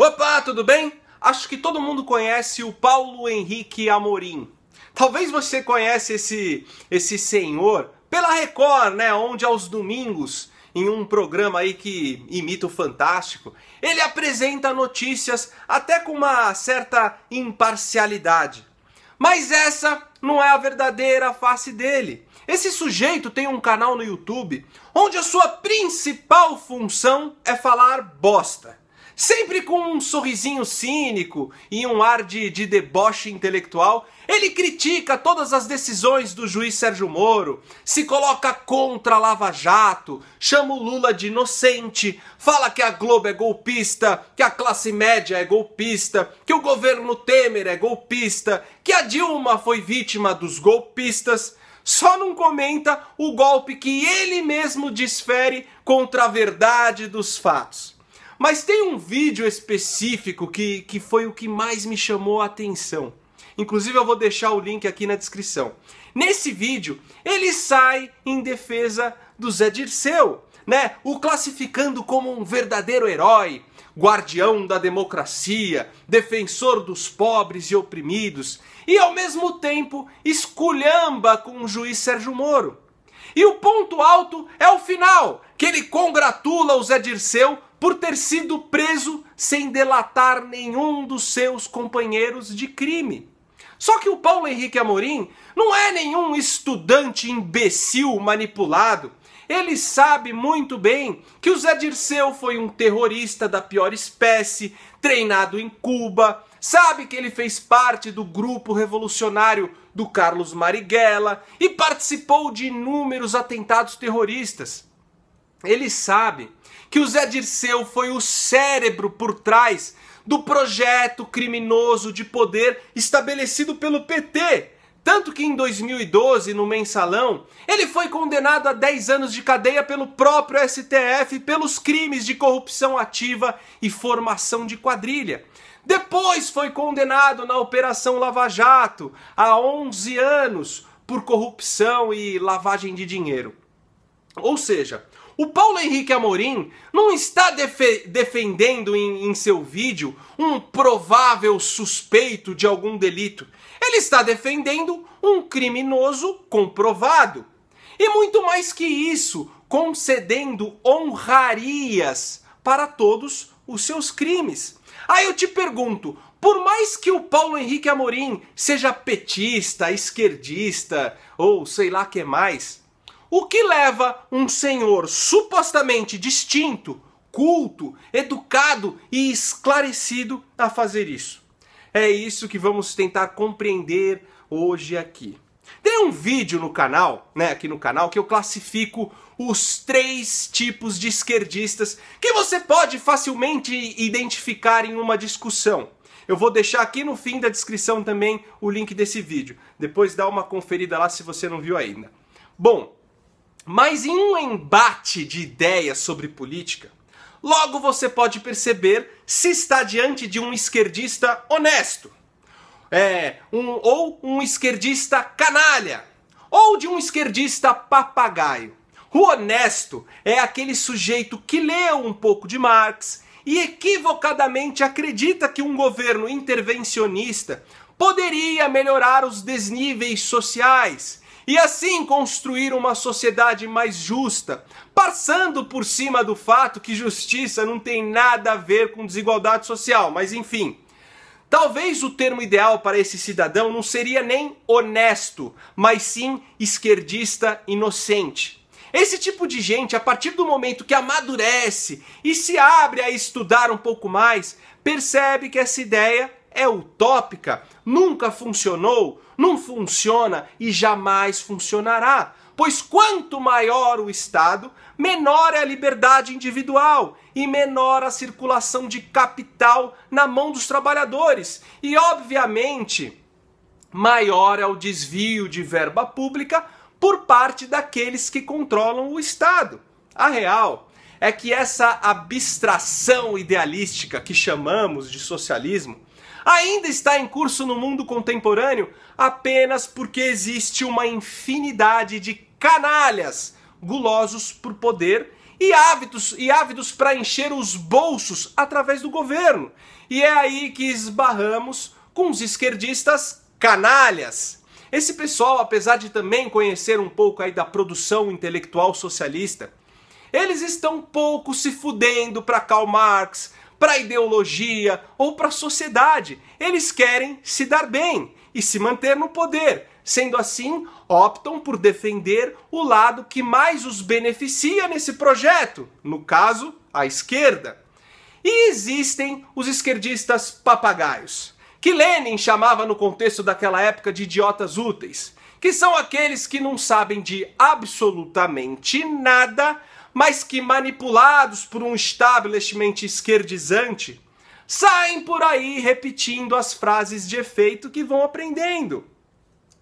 Opa, tudo bem? Acho que todo mundo conhece o Paulo Henrique Amorim. Talvez você conheça esse, esse senhor pela Record, né? Onde aos domingos, em um programa aí que imita o Fantástico, ele apresenta notícias até com uma certa imparcialidade. Mas essa não é a verdadeira face dele. Esse sujeito tem um canal no YouTube onde a sua principal função é falar bosta sempre com um sorrisinho cínico e um ar de, de deboche intelectual, ele critica todas as decisões do juiz Sérgio Moro, se coloca contra a Lava Jato, chama o Lula de inocente, fala que a Globo é golpista, que a classe média é golpista, que o governo Temer é golpista, que a Dilma foi vítima dos golpistas. Só não comenta o golpe que ele mesmo desfere contra a verdade dos fatos. Mas tem um vídeo específico que, que foi o que mais me chamou a atenção. Inclusive eu vou deixar o link aqui na descrição. Nesse vídeo, ele sai em defesa do Zé Dirceu, né? O classificando como um verdadeiro herói, guardião da democracia, defensor dos pobres e oprimidos, e ao mesmo tempo esculhamba com o juiz Sérgio Moro. E o ponto alto é o final, que ele congratula o Zé Dirceu por ter sido preso sem delatar nenhum dos seus companheiros de crime. Só que o Paulo Henrique Amorim não é nenhum estudante imbecil manipulado. Ele sabe muito bem que o Zé Dirceu foi um terrorista da pior espécie, treinado em Cuba, sabe que ele fez parte do grupo revolucionário do Carlos Marighella e participou de inúmeros atentados terroristas. Ele sabe que o Zé Dirceu foi o cérebro por trás do projeto criminoso de poder estabelecido pelo PT. Tanto que em 2012, no mensalão, ele foi condenado a 10 anos de cadeia pelo próprio STF pelos crimes de corrupção ativa e formação de quadrilha. Depois foi condenado na Operação Lava Jato a 11 anos por corrupção e lavagem de dinheiro. Ou seja, o Paulo Henrique Amorim não está defendendo em, em seu vídeo um provável suspeito de algum delito. Ele está defendendo um criminoso comprovado. E muito mais que isso, concedendo honrarias para todos os seus crimes. Aí eu te pergunto, por mais que o Paulo Henrique Amorim seja petista, esquerdista ou sei lá que mais, o que leva um senhor supostamente distinto, culto, educado e esclarecido a fazer isso? É isso que vamos tentar compreender hoje aqui. Tem um vídeo no canal, né, aqui no canal, que eu classifico os três tipos de esquerdistas que você pode facilmente identificar em uma discussão. Eu vou deixar aqui no fim da descrição também o link desse vídeo. Depois dá uma conferida lá se você não viu ainda. Bom, mas em um embate de ideias sobre política, logo você pode perceber se está diante de um esquerdista honesto, é, um, ou um esquerdista canalha, ou de um esquerdista papagaio. O honesto é aquele sujeito que leu um pouco de Marx e equivocadamente acredita que um governo intervencionista poderia melhorar os desníveis sociais e assim construir uma sociedade mais justa, passando por cima do fato que justiça não tem nada a ver com desigualdade social, mas enfim. Talvez o termo ideal para esse cidadão não seria nem honesto, mas sim esquerdista inocente. Esse tipo de gente, a partir do momento que amadurece e se abre a estudar um pouco mais, percebe que essa ideia é utópica, nunca funcionou, não funciona e jamais funcionará. Pois quanto maior o Estado, menor é a liberdade individual e menor a circulação de capital na mão dos trabalhadores. E, obviamente, maior é o desvio de verba pública por parte daqueles que controlam o Estado. A real é que essa abstração idealística que chamamos de socialismo ainda está em curso no mundo contemporâneo apenas porque existe uma infinidade de canalhas gulosos por poder e ávidos e ávidos para encher os bolsos através do governo. E é aí que esbarramos com os esquerdistas canalhas. Esse pessoal, apesar de também conhecer um pouco aí da produção intelectual socialista, eles estão pouco se fudendo para Karl Marx, para a ideologia ou para a sociedade. Eles querem se dar bem e se manter no poder. Sendo assim, optam por defender o lado que mais os beneficia nesse projeto, no caso, a esquerda. E existem os esquerdistas papagaios, que Lenin chamava no contexto daquela época de idiotas úteis, que são aqueles que não sabem de absolutamente nada, mas que, manipulados por um establishment esquerdizante, saem por aí repetindo as frases de efeito que vão aprendendo.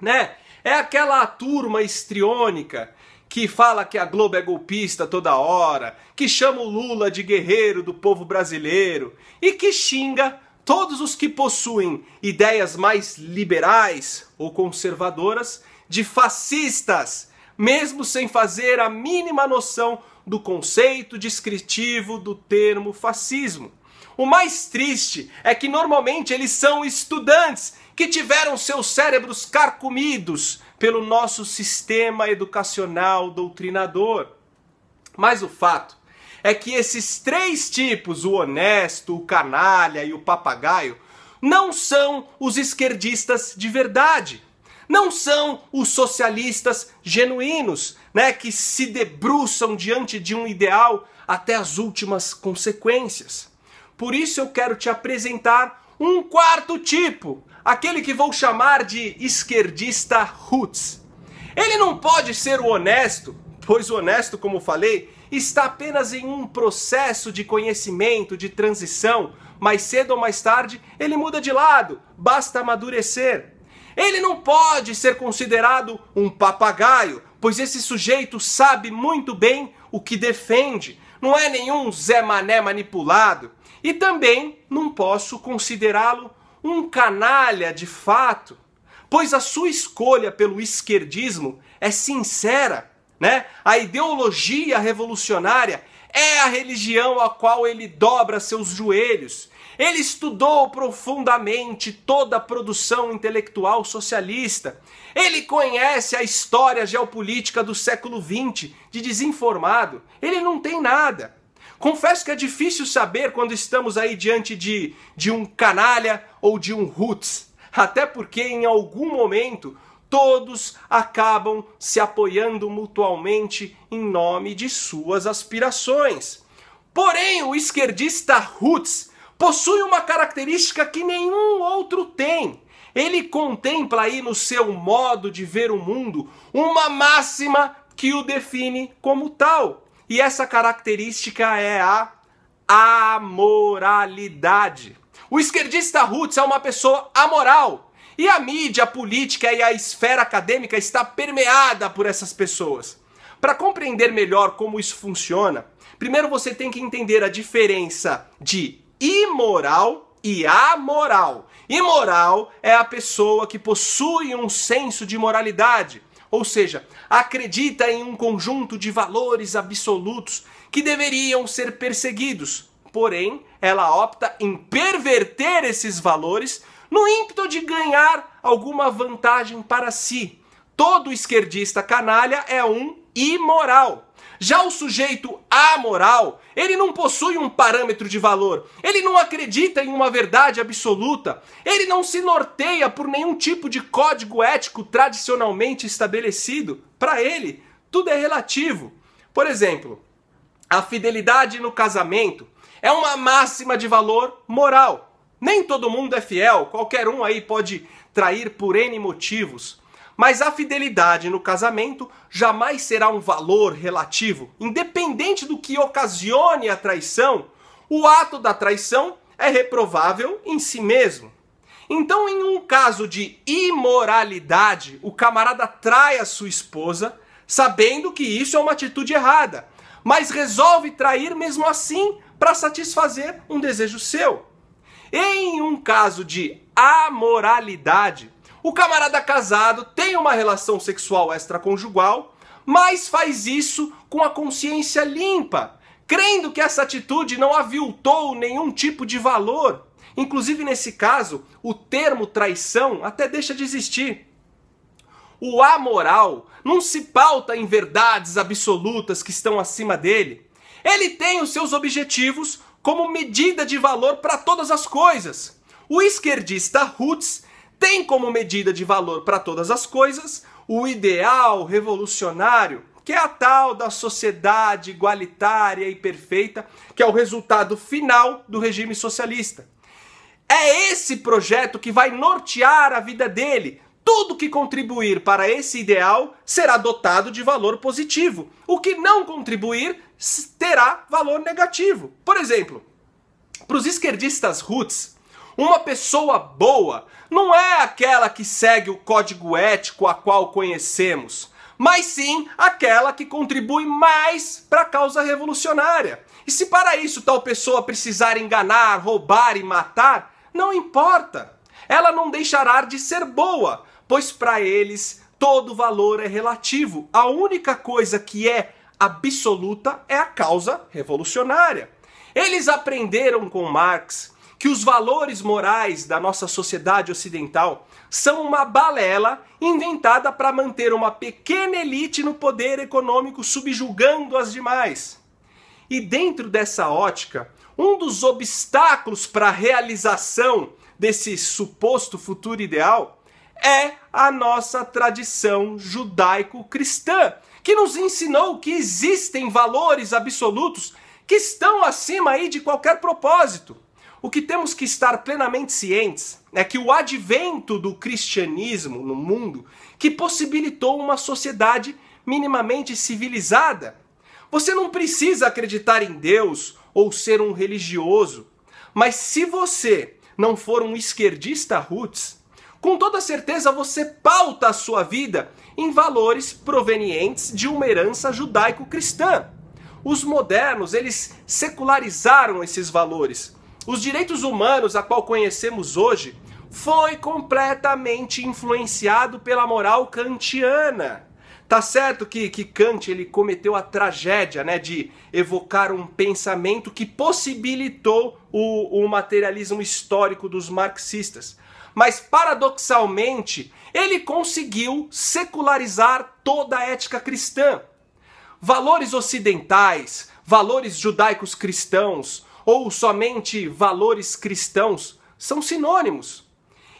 Né? É aquela turma estriônica que fala que a Globo é golpista toda hora, que chama o Lula de guerreiro do povo brasileiro e que xinga todos os que possuem ideias mais liberais ou conservadoras de fascistas, mesmo sem fazer a mínima noção do conceito descritivo do termo fascismo. O mais triste é que normalmente eles são estudantes que tiveram seus cérebros carcomidos pelo nosso sistema educacional doutrinador. Mas o fato é que esses três tipos, o honesto, o canalha e o papagaio, não são os esquerdistas de verdade não são os socialistas genuínos, né, que se debruçam diante de um ideal até as últimas consequências. Por isso eu quero te apresentar um quarto tipo, aquele que vou chamar de esquerdista roots. Ele não pode ser o honesto, pois o honesto, como falei, está apenas em um processo de conhecimento, de transição. Mais cedo ou mais tarde, ele muda de lado, basta amadurecer. Ele não pode ser considerado um papagaio, pois esse sujeito sabe muito bem o que defende, não é nenhum Zé Mané manipulado. E também não posso considerá-lo um canalha de fato, pois a sua escolha pelo esquerdismo é sincera, né? A ideologia revolucionária é a religião a qual ele dobra seus joelhos. Ele estudou profundamente toda a produção intelectual socialista. Ele conhece a história geopolítica do século XX, de desinformado. Ele não tem nada. Confesso que é difícil saber quando estamos aí diante de, de um canalha ou de um roots. Até porque em algum momento todos acabam se apoiando mutualmente em nome de suas aspirações. Porém, o esquerdista roots possui uma característica que nenhum outro tem. Ele contempla aí no seu modo de ver o mundo uma máxima que o define como tal. E essa característica é a amoralidade. O esquerdista Roots é uma pessoa amoral. E a mídia, a política e a esfera acadêmica está permeada por essas pessoas. Para compreender melhor como isso funciona, primeiro você tem que entender a diferença de imoral e amoral. Imoral é a pessoa que possui um senso de moralidade, ou seja, acredita em um conjunto de valores absolutos que deveriam ser perseguidos. Porém, ela opta em perverter esses valores no ímpeto de ganhar alguma vantagem para si. Todo esquerdista canalha é um imoral. Já o sujeito amoral, ele não possui um parâmetro de valor, ele não acredita em uma verdade absoluta, ele não se norteia por nenhum tipo de código ético tradicionalmente estabelecido. Para ele, tudo é relativo. Por exemplo, a fidelidade no casamento é uma máxima de valor moral. Nem todo mundo é fiel, qualquer um aí pode trair por N motivos. Mas a fidelidade no casamento jamais será um valor relativo. Independente do que ocasione a traição, o ato da traição é reprovável em si mesmo. Então, em um caso de imoralidade, o camarada trai a sua esposa, sabendo que isso é uma atitude errada, mas resolve trair mesmo assim para satisfazer um desejo seu. Em um caso de amoralidade, o camarada casado tem uma relação sexual extraconjugal, mas faz isso com a consciência limpa, crendo que essa atitude não aviltou nenhum tipo de valor. Inclusive, nesse caso, o termo traição até deixa de existir. O amoral não se pauta em verdades absolutas que estão acima dele. Ele tem os seus objetivos como medida de valor para todas as coisas. O esquerdista Roots tem como medida de valor para todas as coisas o ideal revolucionário, que é a tal da sociedade igualitária e perfeita, que é o resultado final do regime socialista. É esse projeto que vai nortear a vida dele. Tudo que contribuir para esse ideal será dotado de valor positivo. O que não contribuir terá valor negativo. Por exemplo, para os esquerdistas roots, uma pessoa boa não é aquela que segue o código ético a qual conhecemos, mas sim aquela que contribui mais para a causa revolucionária. E se para isso tal pessoa precisar enganar, roubar e matar, não importa. Ela não deixará de ser boa, pois para eles todo valor é relativo. A única coisa que é absoluta é a causa revolucionária. Eles aprenderam com Marx que os valores morais da nossa sociedade ocidental são uma balela inventada para manter uma pequena elite no poder econômico subjugando as demais. E dentro dessa ótica, um dos obstáculos para a realização desse suposto futuro ideal é a nossa tradição judaico-cristã, que nos ensinou que existem valores absolutos que estão acima aí de qualquer propósito. O que temos que estar plenamente cientes é que o advento do cristianismo no mundo, que possibilitou uma sociedade minimamente civilizada, você não precisa acreditar em Deus ou ser um religioso, mas se você não for um esquerdista roots, com toda certeza você pauta a sua vida em valores provenientes de uma herança judaico-cristã. Os modernos, eles secularizaram esses valores os direitos humanos, a qual conhecemos hoje, foi completamente influenciado pela moral kantiana. Tá certo que, que Kant ele cometeu a tragédia né, de evocar um pensamento que possibilitou o, o materialismo histórico dos marxistas. Mas, paradoxalmente, ele conseguiu secularizar toda a ética cristã. Valores ocidentais, valores judaicos cristãos, ou somente valores cristãos são sinônimos.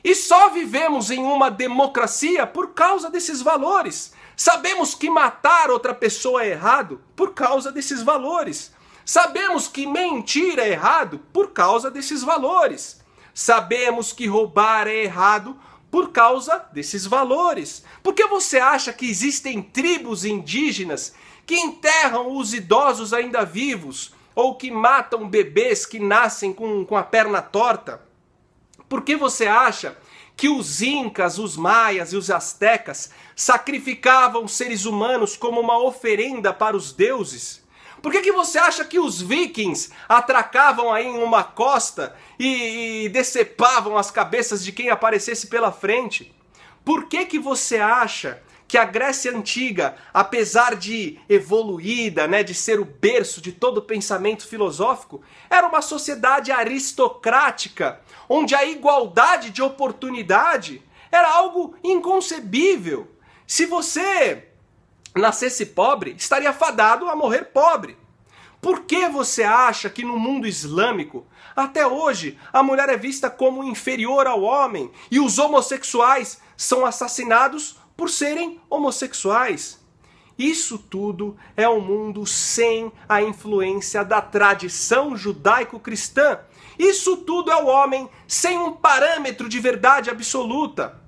E só vivemos em uma democracia por causa desses valores. Sabemos que matar outra pessoa é errado por causa desses valores. Sabemos que mentir é errado por causa desses valores. Sabemos que roubar é errado por causa desses valores. Por que você acha que existem tribos indígenas que enterram os idosos ainda vivos, ou que matam bebês que nascem com, com a perna torta? Por que você acha que os incas, os maias e os astecas sacrificavam seres humanos como uma oferenda para os deuses? Por que, que você acha que os vikings atracavam aí em uma costa e, e decepavam as cabeças de quem aparecesse pela frente? Por que, que você acha que a Grécia antiga, apesar de evoluída, né, de ser o berço de todo pensamento filosófico, era uma sociedade aristocrática, onde a igualdade de oportunidade era algo inconcebível. Se você nascesse pobre, estaria fadado a morrer pobre. Por que você acha que no mundo islâmico, até hoje, a mulher é vista como inferior ao homem e os homossexuais são assassinados por serem homossexuais. Isso tudo é um mundo sem a influência da tradição judaico-cristã. Isso tudo é o homem sem um parâmetro de verdade absoluta.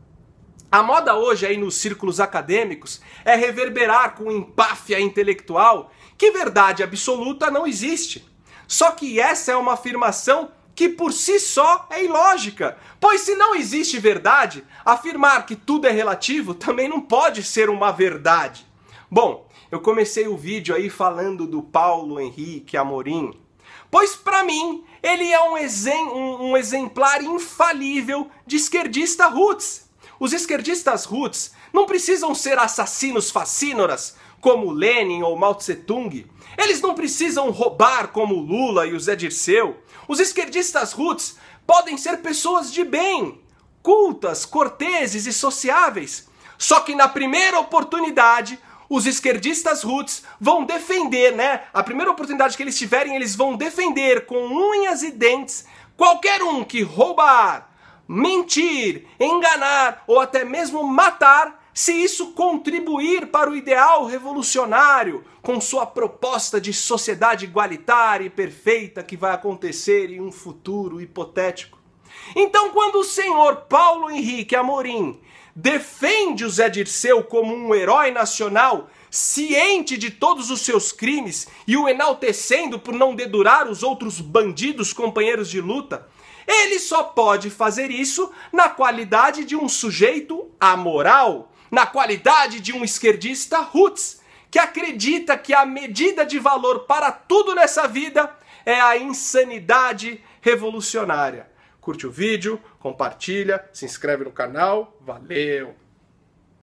A moda hoje aí nos círculos acadêmicos é reverberar com empáfia intelectual que verdade absoluta não existe. Só que essa é uma afirmação que por si só é ilógica. Pois se não existe verdade, afirmar que tudo é relativo também não pode ser uma verdade. Bom, eu comecei o vídeo aí falando do Paulo Henrique Amorim, pois para mim ele é um, exem um, um exemplar infalível de esquerdista roots. Os esquerdistas roots não precisam ser assassinos facínoras como Lenin ou Mao Tse-tung. Eles não precisam roubar como Lula e o Zé Dirceu. Os esquerdistas roots podem ser pessoas de bem, cultas, corteses e sociáveis. Só que na primeira oportunidade, os esquerdistas roots vão defender, né? A primeira oportunidade que eles tiverem, eles vão defender com unhas e dentes qualquer um que roubar, mentir, enganar ou até mesmo matar se isso contribuir para o ideal revolucionário, com sua proposta de sociedade igualitária e perfeita que vai acontecer em um futuro hipotético. Então, quando o senhor Paulo Henrique Amorim defende o Zé Dirceu como um herói nacional, ciente de todos os seus crimes e o enaltecendo por não dedurar os outros bandidos companheiros de luta, ele só pode fazer isso na qualidade de um sujeito amoral na qualidade de um esquerdista roots, que acredita que a medida de valor para tudo nessa vida é a insanidade revolucionária. Curte o vídeo, compartilha, se inscreve no canal. Valeu!